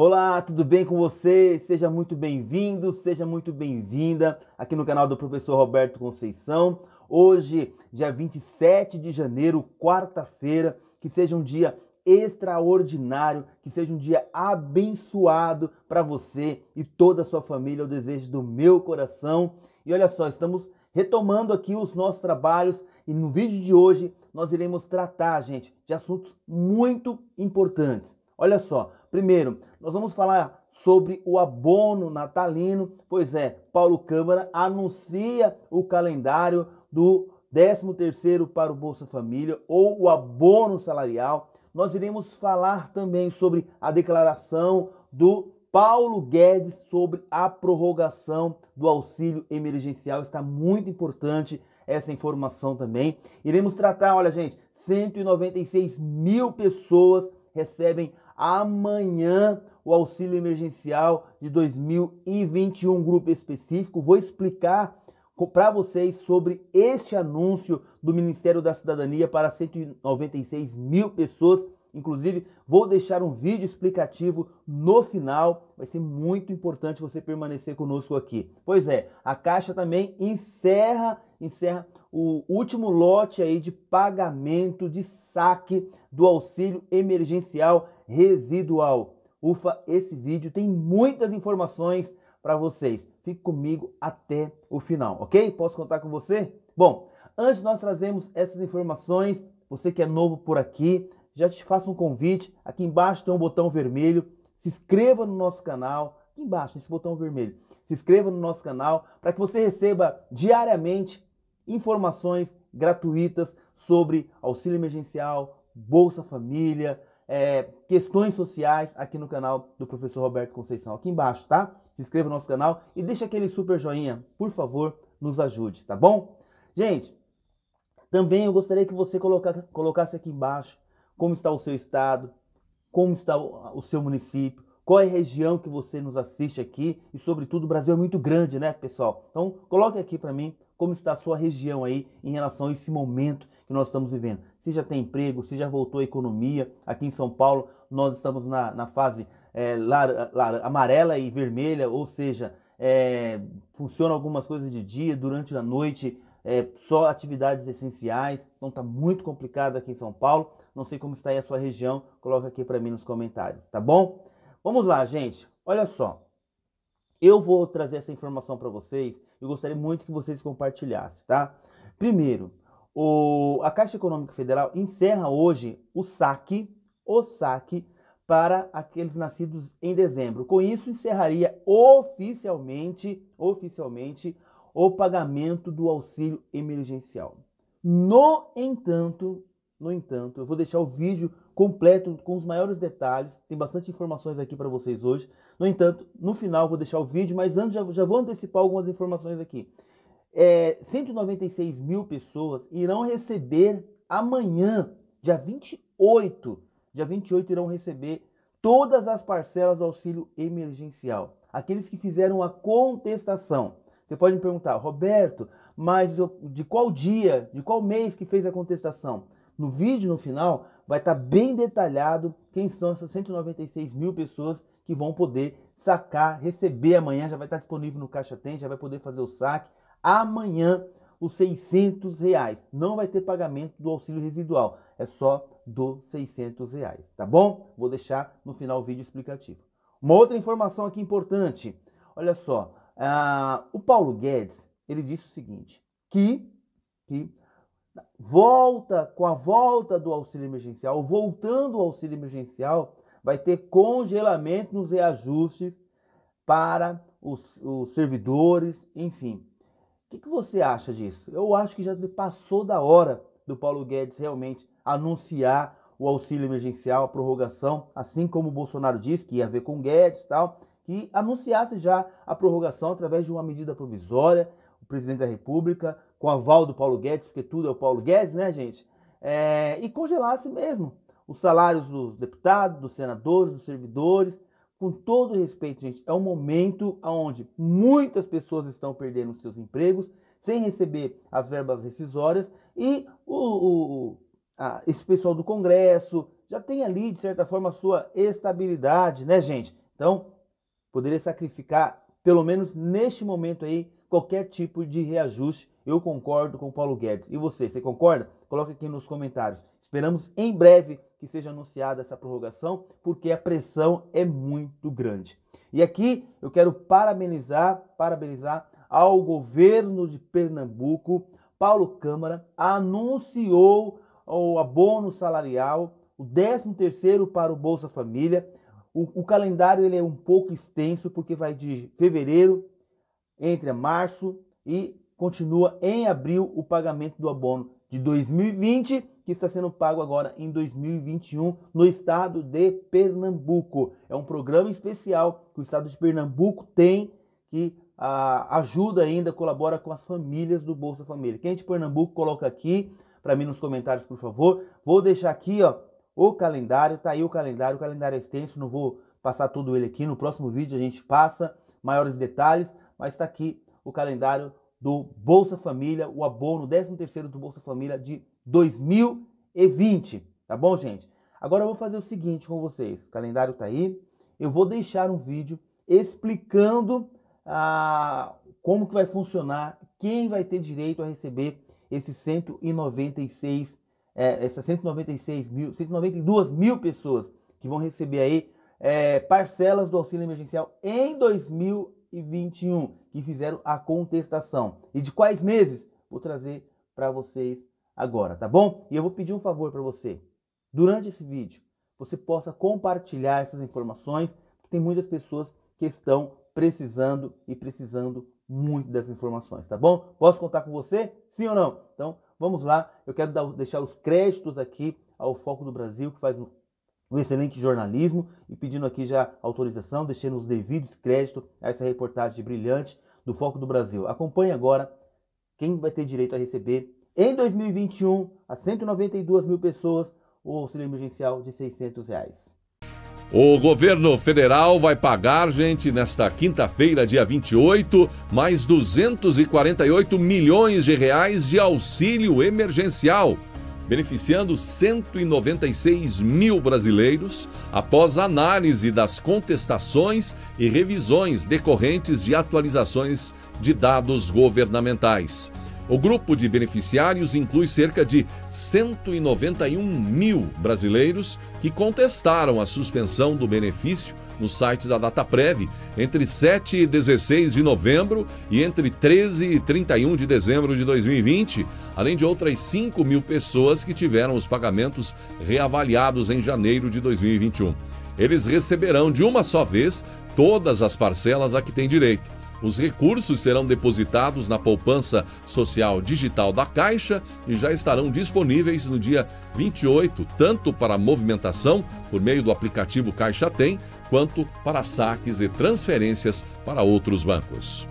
Olá, tudo bem com você? Seja muito bem-vindo, seja muito bem-vinda aqui no canal do professor Roberto Conceição. Hoje, dia 27 de janeiro, quarta-feira, que seja um dia extraordinário, que seja um dia abençoado para você e toda a sua família, é o desejo do meu coração. E olha só, estamos retomando aqui os nossos trabalhos e no vídeo de hoje nós iremos tratar, gente, de assuntos muito importantes. Olha só, primeiro, nós vamos falar sobre o abono natalino, pois é, Paulo Câmara anuncia o calendário do 13º para o Bolsa Família ou o abono salarial. Nós iremos falar também sobre a declaração do Paulo Guedes sobre a prorrogação do auxílio emergencial. Está muito importante essa informação também. Iremos tratar, olha gente, 196 mil pessoas recebem amanhã o auxílio emergencial de 2021, grupo específico. Vou explicar para vocês sobre este anúncio do Ministério da Cidadania para 196 mil pessoas. Inclusive, vou deixar um vídeo explicativo no final. Vai ser muito importante você permanecer conosco aqui. Pois é, a Caixa também encerra, encerra o último lote aí de pagamento de saque do auxílio emergencial residual. Ufa, esse vídeo tem muitas informações para vocês. Fique comigo até o final, ok? Posso contar com você? Bom, antes nós trazemos essas informações, você que é novo por aqui, já te faço um convite. Aqui embaixo tem um botão vermelho. Se inscreva no nosso canal. Aqui embaixo, nesse botão vermelho. Se inscreva no nosso canal para que você receba diariamente informações gratuitas sobre auxílio emergencial, Bolsa Família, é, questões sociais aqui no canal do professor Roberto Conceição, aqui embaixo, tá? Se inscreva no nosso canal e deixa aquele super joinha, por favor, nos ajude, tá bom? Gente, também eu gostaria que você colocasse aqui embaixo como está o seu estado, como está o seu município, qual é a região que você nos assiste aqui e, sobretudo, o Brasil é muito grande, né, pessoal? Então, coloque aqui para mim como está a sua região aí em relação a esse momento que nós estamos vivendo se já tem emprego, se já voltou a economia. Aqui em São Paulo, nós estamos na, na fase é, lar, lar, amarela e vermelha, ou seja, é, funcionam algumas coisas de dia, durante a noite, é, só atividades essenciais. Então está muito complicado aqui em São Paulo. Não sei como está aí a sua região, coloca aqui para mim nos comentários, tá bom? Vamos lá, gente. Olha só. Eu vou trazer essa informação para vocês e gostaria muito que vocês compartilhassem, tá? Primeiro, o, a Caixa Econômica Federal encerra hoje o saque, o saque para aqueles nascidos em dezembro. Com isso, encerraria oficialmente, oficialmente o pagamento do auxílio emergencial. No entanto, no entanto, eu vou deixar o vídeo completo com os maiores detalhes. Tem bastante informações aqui para vocês hoje. No entanto, no final vou deixar o vídeo, mas antes já, já vou antecipar algumas informações aqui é, 196 mil pessoas irão receber amanhã, dia 28. Dia 28 irão receber todas as parcelas do auxílio emergencial. Aqueles que fizeram a contestação. Você pode me perguntar, Roberto, mas de qual dia, de qual mês que fez a contestação? No vídeo, no final, vai estar tá bem detalhado quem são essas 196 mil pessoas que vão poder sacar, receber amanhã. Já vai estar tá disponível no Caixa Tem, já vai poder fazer o saque amanhã os 600 reais. Não vai ter pagamento do auxílio residual, é só dos 600 reais, tá bom? Vou deixar no final o vídeo explicativo. Uma outra informação aqui importante, olha só, uh, o Paulo Guedes, ele disse o seguinte, que, que volta, com a volta do auxílio emergencial, voltando o auxílio emergencial, vai ter congelamento nos reajustes para os, os servidores, enfim, o que, que você acha disso? Eu acho que já passou da hora do Paulo Guedes realmente anunciar o auxílio emergencial, a prorrogação, assim como o Bolsonaro disse que ia haver com Guedes e tal, que anunciasse já a prorrogação através de uma medida provisória, o presidente da República, com aval do Paulo Guedes, porque tudo é o Paulo Guedes, né, gente? É, e congelasse mesmo os salários dos deputados, dos senadores, dos servidores, com todo respeito, gente, é um momento onde muitas pessoas estão perdendo seus empregos, sem receber as verbas rescisórias, e o, o, a, esse pessoal do Congresso já tem ali, de certa forma, a sua estabilidade, né, gente? Então, poderia sacrificar, pelo menos neste momento aí, qualquer tipo de reajuste. Eu concordo com o Paulo Guedes. E você, você concorda? Coloca aqui nos comentários. Esperamos em breve que seja anunciada essa prorrogação, porque a pressão é muito grande. E aqui eu quero parabenizar, parabenizar ao governo de Pernambuco, Paulo Câmara anunciou o abono salarial, o 13º para o Bolsa Família. O, o calendário ele é um pouco extenso porque vai de fevereiro entre março e continua em abril o pagamento do abono de 2020 que está sendo pago agora em 2021 no estado de Pernambuco. É um programa especial que o estado de Pernambuco tem que ah, ajuda ainda, colabora com as famílias do Bolsa Família. Quem é de Pernambuco coloca aqui para mim nos comentários, por favor. Vou deixar aqui, ó, o calendário, tá aí o calendário, o calendário é extenso, não vou passar todo ele aqui. No próximo vídeo a gente passa maiores detalhes, mas está aqui o calendário do Bolsa Família, o abono 13º do Bolsa Família de 2020, tá bom, gente? Agora eu vou fazer o seguinte com vocês, o calendário tá aí, eu vou deixar um vídeo explicando ah, como que vai funcionar, quem vai ter direito a receber esses 196, é, essas 196 mil, 192 mil pessoas que vão receber aí é, parcelas do auxílio emergencial em 2021, que fizeram a contestação. E de quais meses? Vou trazer para vocês agora, tá bom? E eu vou pedir um favor para você. Durante esse vídeo, você possa compartilhar essas informações, porque tem muitas pessoas que estão precisando e precisando muito dessas informações, tá bom? Posso contar com você? Sim ou não? Então, vamos lá. Eu quero dar, deixar os créditos aqui ao Foco do Brasil, que faz um excelente jornalismo, e pedindo aqui já autorização, deixando os devidos créditos a essa reportagem brilhante do Foco do Brasil. Acompanhe agora quem vai ter direito a receber em 2021, a 192 mil pessoas, o auxílio emergencial de R$ 600. Reais. O governo federal vai pagar, gente, nesta quinta-feira, dia 28, mais 248 milhões de reais de auxílio emergencial, beneficiando 196 mil brasileiros após análise das contestações e revisões decorrentes de atualizações de dados governamentais. O grupo de beneficiários inclui cerca de 191 mil brasileiros que contestaram a suspensão do benefício no site da Dataprev entre 7 e 16 de novembro e entre 13 e 31 de dezembro de 2020, além de outras 5 mil pessoas que tiveram os pagamentos reavaliados em janeiro de 2021. Eles receberão de uma só vez todas as parcelas a que têm direito. Os recursos serão depositados na poupança social digital da Caixa e já estarão disponíveis no dia 28, tanto para movimentação por meio do aplicativo Caixa Tem, quanto para saques e transferências para outros bancos.